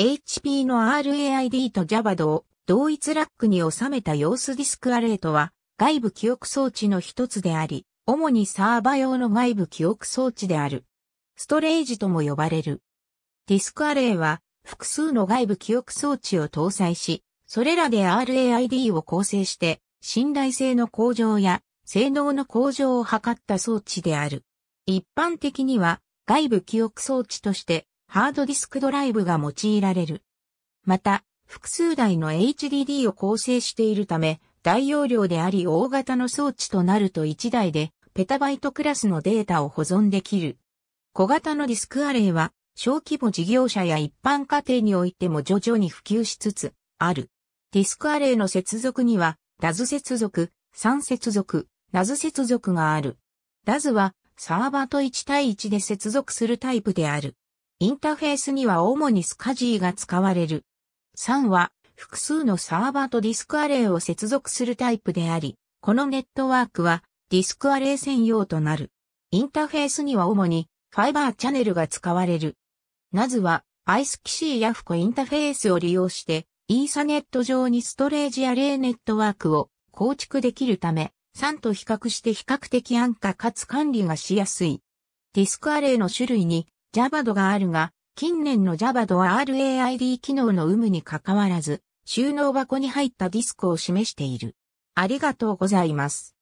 HP の RAID と JAVAD を同一ラックに収めた様子ディスクアレートは外部記憶装置の一つであり、主にサーバ用の外部記憶装置である。ストレージとも呼ばれる。ディスクアレイは複数の外部記憶装置を搭載し、それらで RAID を構成して信頼性の向上や性能の向上を図った装置である。一般的には外部記憶装置としてハードディスクドライブが用いられる。また、複数台の HDD を構成しているため、大容量であり大型の装置となると1台でペタバイトクラスのデータを保存できる。小型のディスクアレイは小規模事業者や一般家庭においても徐々に普及しつつある。ディスクアレイの接続には、ダズ接続、3接続、ナズ接続がある。ダズはサーバーと1対1で接続するタイプである。インターフェースには主にスカジーが使われる。3は、複数のサーバーとディスクアレイを接続するタイプであり、このネットワークはディスクアレイ専用となる。インターフェースには主にファイバーチャネルが使われる。ずはアは ISKC やフコインターフェースを利用してイーサネット上にストレージアレイネットワークを構築できるため、3と比較して比較的安価かつ管理がしやすい。ディスクアレイの種類に j a v a d があるが、近年の j a v a d は RAID 機能の有無にかかわらず、収納箱に入ったディスクを示している。ありがとうございます。